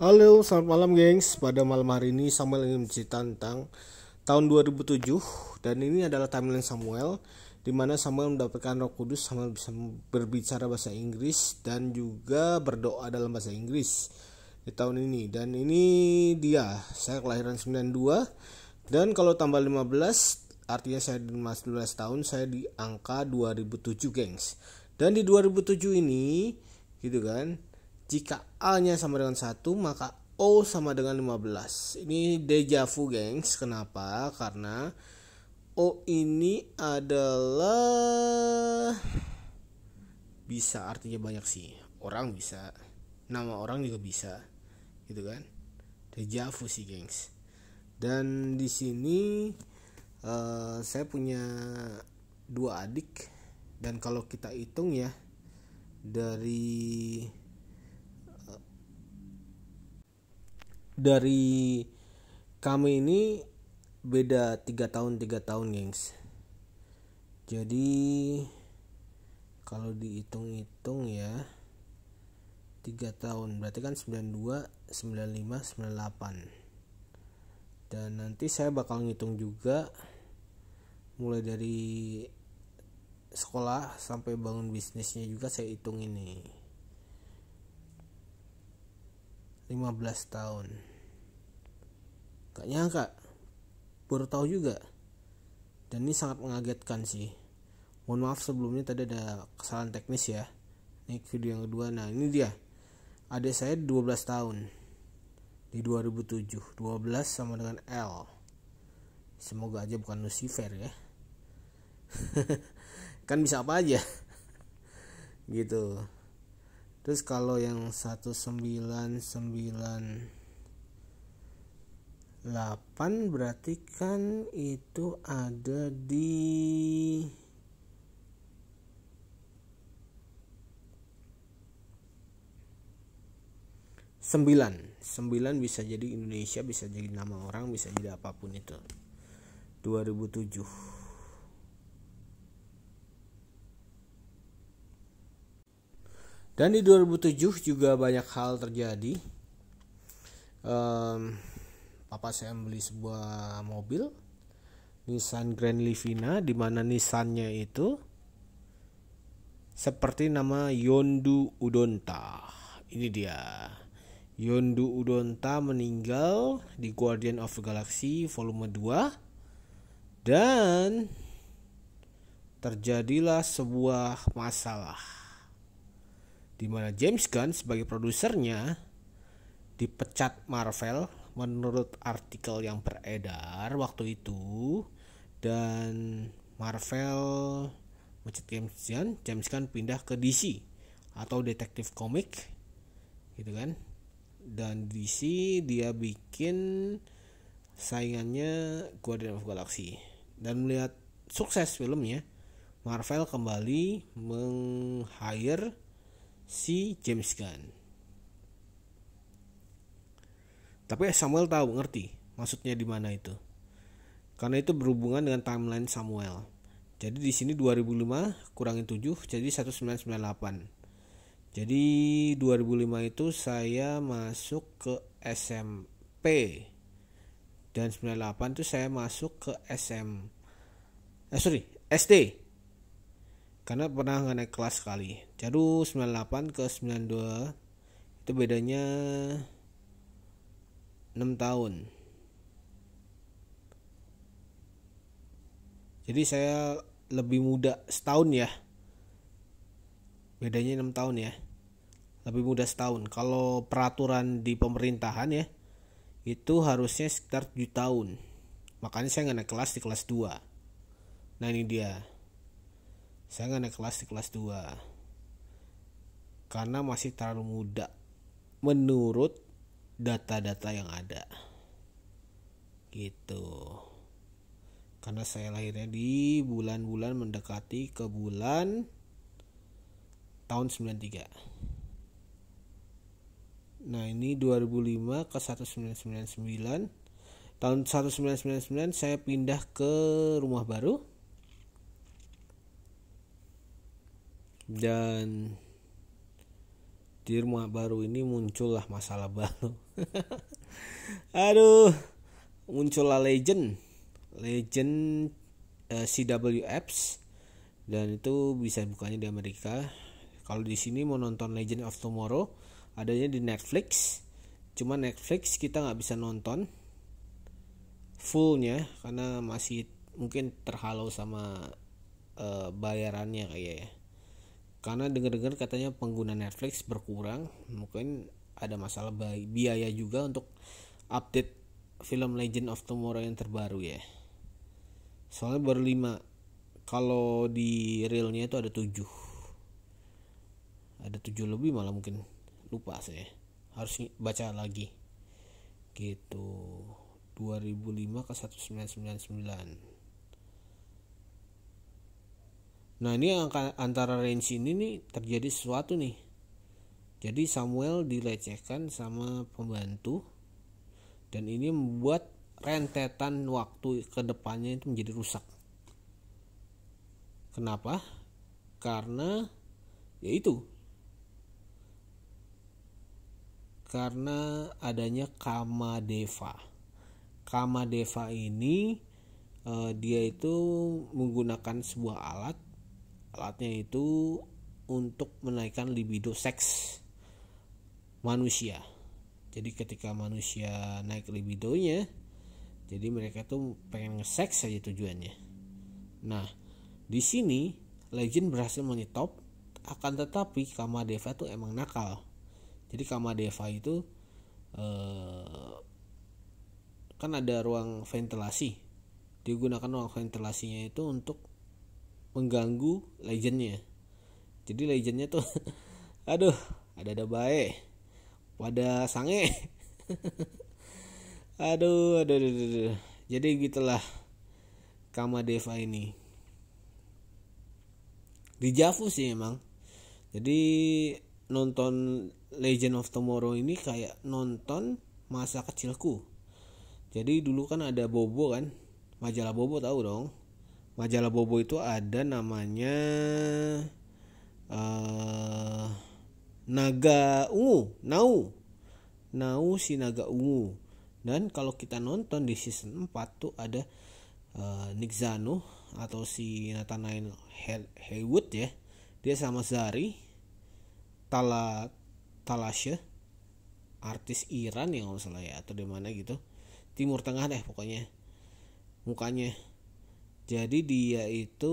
Halo, selamat malam gengs. Pada malam hari ini Samuel ingin mencerita tentang tahun 2007 dan ini adalah timeline Samuel di mana Samuel mendapatkan Roh Kudus, Samuel bisa berbicara bahasa Inggris dan juga berdoa dalam bahasa Inggris di tahun ini. Dan ini dia, saya kelahiran 92 dan kalau tambah 15 artinya saya di 15 tahun, saya di angka 2007, gengs. Dan di 2007 ini gitu kan, jika A-nya sama dengan 1, maka O sama dengan 15. Ini deja vu, gengs. Kenapa? Karena O ini adalah bisa artinya banyak sih. Orang bisa, nama orang juga bisa. Gitu kan? Deja vu sih, gengs. Dan di sini uh, saya punya dua adik dan kalau kita hitung ya dari dari kami ini beda tiga tahun tiga tahun gengs jadi kalau dihitung-hitung ya tiga tahun berarti kan 92 95 98 dan nanti saya bakal ngitung juga mulai dari sekolah sampai bangun bisnisnya juga saya hitung ini 15 tahun Gak nyangka, baru tahu juga. Dan ini sangat mengagetkan sih. Mohon maaf sebelumnya tadi ada kesalahan teknis ya. Ini video yang kedua. Nah ini dia. Adik saya 12 tahun. Di 2007. 12 sama dengan L. Semoga aja bukan Lucifer ya. kan bisa apa aja. gitu. Terus kalau yang 1999 8 berarti kan itu ada di sembilan sembilan bisa jadi Indonesia bisa jadi nama orang bisa jadi apapun itu 2007 Dan di 2007 juga banyak hal terjadi. Um, papa saya membeli sebuah mobil Nissan Grand Livina di mana Nissannya itu seperti nama Yondu Udonta. Ini dia. Yondu Udonta meninggal di Guardian of the Galaxy volume 2 dan terjadilah sebuah masalah di mana James Gunn sebagai produsernya dipecat Marvel menurut artikel yang beredar waktu itu dan Marvel mencet James Gunn, James Gunn pindah ke DC atau Detective komik gitu kan dan DC dia bikin saingannya Guardian of Galaxy dan melihat sukses filmnya Marvel kembali meng-hire si James Gunn Tapi eh, Samuel tahu, ngerti maksudnya di mana itu. Karena itu berhubungan dengan timeline Samuel. Jadi di sini 2005 kurangin 7 jadi 1998. Jadi 2005 itu saya masuk ke SMP dan 98 itu saya masuk ke SM eh sorry SD karena pernah nggak naik kelas sekali jadi 98 ke 92 itu bedanya 6 tahun jadi saya lebih muda setahun ya bedanya 6 tahun ya lebih muda setahun kalau peraturan di pemerintahan ya itu harusnya sekitar 7 tahun makanya saya nggak naik kelas di kelas 2 nah ini dia saya nggak naik kelas di kelas 2 karena masih terlalu muda menurut data-data yang ada gitu karena saya lahirnya di bulan-bulan mendekati ke bulan tahun 93 nah ini 2005 ke 1999 tahun 1999 saya pindah ke rumah baru dan di rumah baru ini muncullah masalah baru aduh muncullah legend legend uh, eh, CW apps dan itu bisa bukanya di Amerika kalau di sini mau nonton Legend of Tomorrow adanya di Netflix cuma Netflix kita nggak bisa nonton fullnya karena masih mungkin terhalau sama uh, bayarannya kayaknya karena dengar-dengar katanya pengguna Netflix berkurang mungkin ada masalah biaya juga untuk update film Legend of Tomorrow yang terbaru ya soalnya baru 5 kalau di realnya itu ada tujuh ada tujuh lebih malah mungkin lupa saya harus baca lagi gitu 2005 ke 1999 Nah ini antara range ini nih terjadi sesuatu nih. Jadi Samuel dilecehkan sama pembantu dan ini membuat rentetan waktu kedepannya itu menjadi rusak. Kenapa? Karena yaitu karena adanya kama deva. Kama deva ini eh, dia itu menggunakan sebuah alat Manfaatnya itu untuk menaikkan libido seks manusia. Jadi ketika manusia naik libidonya, jadi mereka tuh pengen nge-seks aja tujuannya. Nah, di sini Legend berhasil menyetop, akan tetapi Kama Deva tuh emang nakal. Jadi Kama Deva itu eh, kan ada ruang ventilasi. Digunakan ruang ventilasinya itu untuk mengganggu legendnya jadi legendnya tuh aduh ada ada baik pada sange aduh, aduh, aduh, aduh jadi gitulah Kama Deva ini di Javu sih emang jadi nonton Legend of Tomorrow ini kayak nonton masa kecilku jadi dulu kan ada Bobo kan majalah Bobo tahu dong majalah Bobo itu ada namanya uh, Naga Ungu, Nau. Nau si Naga Ungu. Dan kalau kita nonton di season 4 tuh ada uh, Nick Zano atau si Nathaniel Haywood ya. Dia sama Zari Tala talasha artis Iran yang nggak salah ya atau di mana gitu. Timur Tengah deh pokoknya. Mukanya jadi dia itu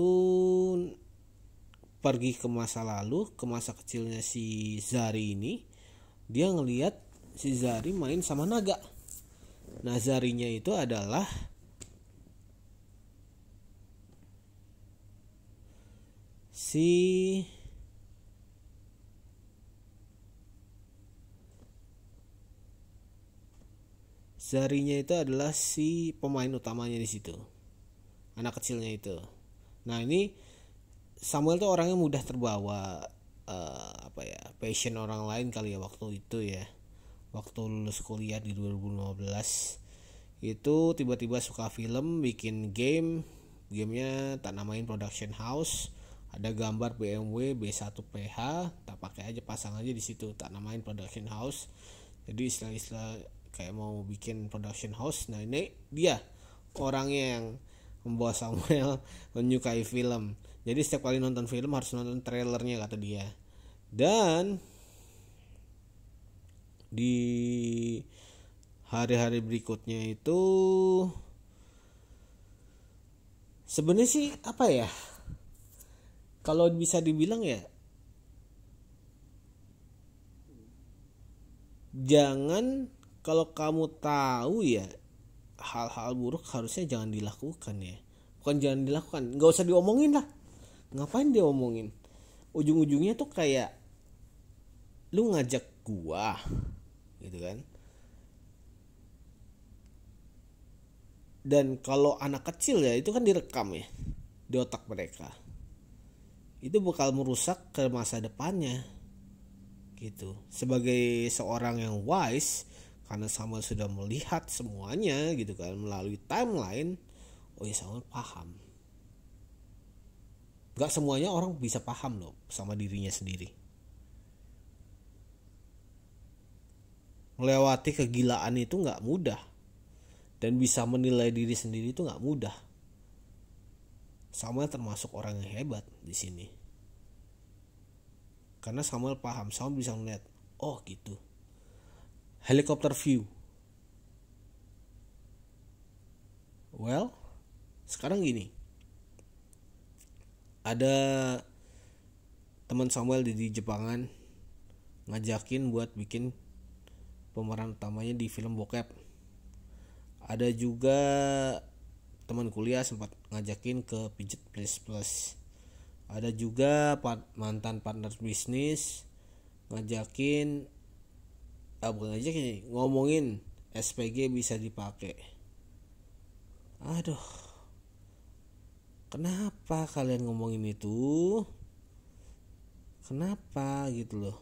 pergi ke masa lalu, ke masa kecilnya si Zari ini. Dia ngeliat si Zari main sama naga. Nah, Zarinya itu adalah si Zarinya itu adalah si pemain utamanya di situ anak kecilnya itu nah ini Samuel tuh orangnya mudah terbawa uh, apa ya passion orang lain kali ya waktu itu ya waktu lulus kuliah di 2015 itu tiba-tiba suka film bikin game gamenya tak namain production house ada gambar BMW B1PH tak pakai aja pasang aja di situ tak namain production house jadi istilah-istilah kayak mau bikin production house nah ini dia orangnya yang membawa Samuel menyukai film. Jadi setiap kali nonton film harus nonton trailernya kata dia. Dan di hari-hari berikutnya itu sebenarnya sih apa ya? Kalau bisa dibilang ya jangan kalau kamu tahu ya hal-hal buruk harusnya jangan dilakukan ya bukan jangan dilakukan nggak usah diomongin lah ngapain dia omongin ujung-ujungnya tuh kayak lu ngajak gua gitu kan dan kalau anak kecil ya itu kan direkam ya di otak mereka itu bakal merusak ke masa depannya gitu sebagai seorang yang wise karena Samuel sudah melihat semuanya gitu kan melalui timeline oh ya Samuel paham nggak semuanya orang bisa paham loh sama dirinya sendiri. Melewati kegilaan itu nggak mudah. Dan bisa menilai diri sendiri itu nggak mudah. Samuel termasuk orang yang hebat di sini. Karena Samuel paham, Samuel bisa melihat, oh gitu helicopter view. Well, sekarang gini. Ada teman Samuel di, Jepangan ngajakin buat bikin pemeran utamanya di film bokep. Ada juga teman kuliah sempat ngajakin ke pijet plus plus. Ada juga mantan partner bisnis ngajakin ah bukan ngajak sih ngomongin SPG bisa dipakai aduh kenapa kalian ngomongin itu kenapa gitu loh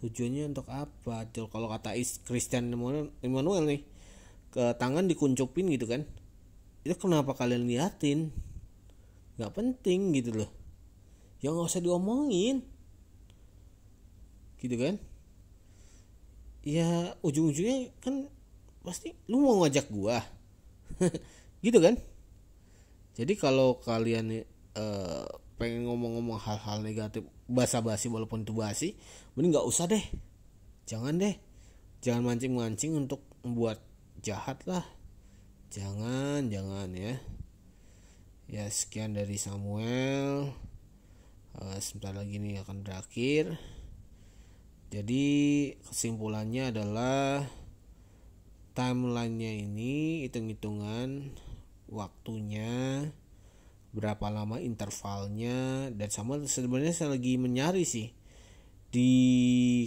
tujuannya untuk apa kalau kata Christian Emmanuel nih ke tangan dikuncupin gitu kan itu kenapa kalian liatin nggak penting gitu loh ya nggak usah diomongin gitu kan ya ujung-ujungnya kan pasti lu mau ngajak gua gitu kan jadi kalau kalian uh, pengen ngomong-ngomong hal-hal negatif basa-basi walaupun itu basi mending nggak usah deh jangan deh jangan mancing-mancing untuk membuat jahat lah jangan jangan ya ya sekian dari Samuel uh, sebentar lagi nih akan berakhir jadi kesimpulannya adalah timeline-nya ini hitung-hitungan waktunya berapa lama intervalnya dan sama sebenarnya saya lagi menyari sih di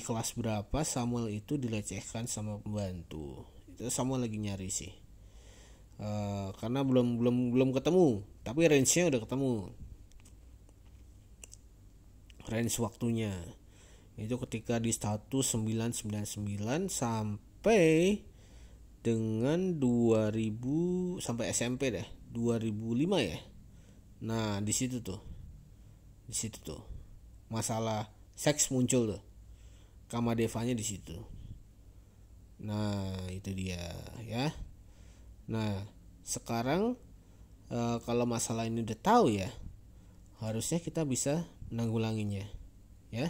kelas berapa Samuel itu dilecehkan sama pembantu itu Samuel lagi nyari sih uh, karena belum belum belum ketemu tapi range nya udah ketemu range waktunya itu ketika di status 999 sampai dengan 2000 sampai SMP deh 2005 ya nah di situ tuh di situ tuh masalah seks muncul tuh kama devanya di situ nah itu dia ya nah sekarang e, kalau masalah ini udah tahu ya harusnya kita bisa menanggulanginya ya